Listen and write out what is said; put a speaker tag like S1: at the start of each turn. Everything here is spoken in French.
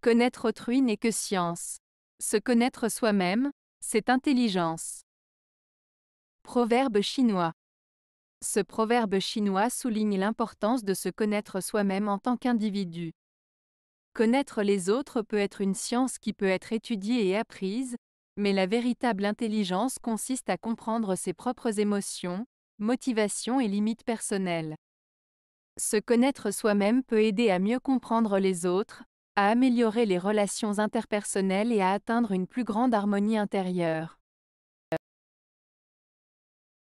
S1: Connaître autrui n'est que science. Se connaître soi-même, c'est intelligence. Proverbe chinois. Ce proverbe chinois souligne l'importance de se connaître soi-même en tant qu'individu. Connaître les autres peut être une science qui peut être étudiée et apprise, mais la véritable intelligence consiste à comprendre ses propres émotions, motivations et limites personnelles. Se connaître soi-même peut aider à mieux comprendre les autres, à améliorer les relations interpersonnelles et à atteindre une plus grande harmonie intérieure.